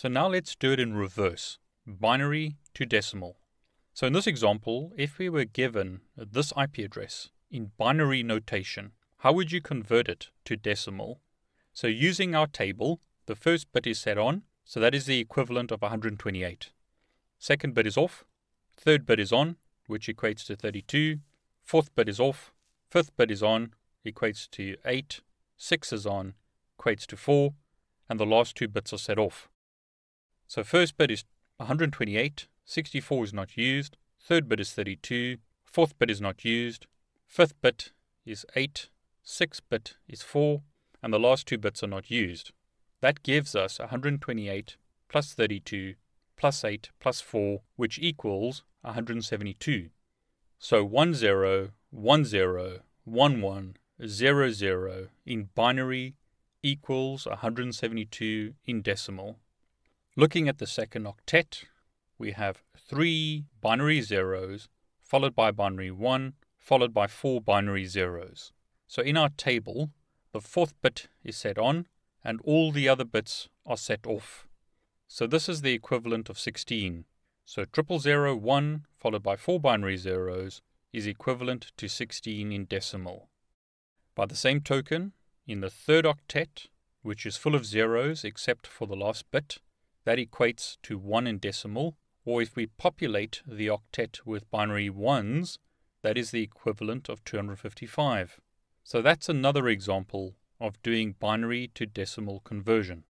So now let's do it in reverse, binary to decimal. So in this example, if we were given this IP address in binary notation, how would you convert it to decimal? So using our table, the first bit is set on, so that is the equivalent of 128. Second bit is off, third bit is on, which equates to 32, fourth bit is off, fifth bit is on, equates to 8, 6 is on, equates to 4, and the last two bits are set off, so first bit is 128, 64 is not used, third bit is 32, fourth bit is not used, fifth bit is 8, sixth bit is 4, and the last two bits are not used. That gives us 128 plus 32 plus 8 plus 4, which equals 172. So 10, 10, 11, 00 in binary equals 172 in decimal. Looking at the second octet, we have three binary zeros, followed by binary one, followed by four binary zeros. So in our table, the fourth bit is set on, and all the other bits are set off. So this is the equivalent of 16. So triple zero one followed by four binary zeros is equivalent to 16 in decimal. By the same token, in the third octet, which is full of zeros except for the last bit, that equates to 1 in decimal, or if we populate the octet with binary 1s, that is the equivalent of 255. So that's another example of doing binary to decimal conversion.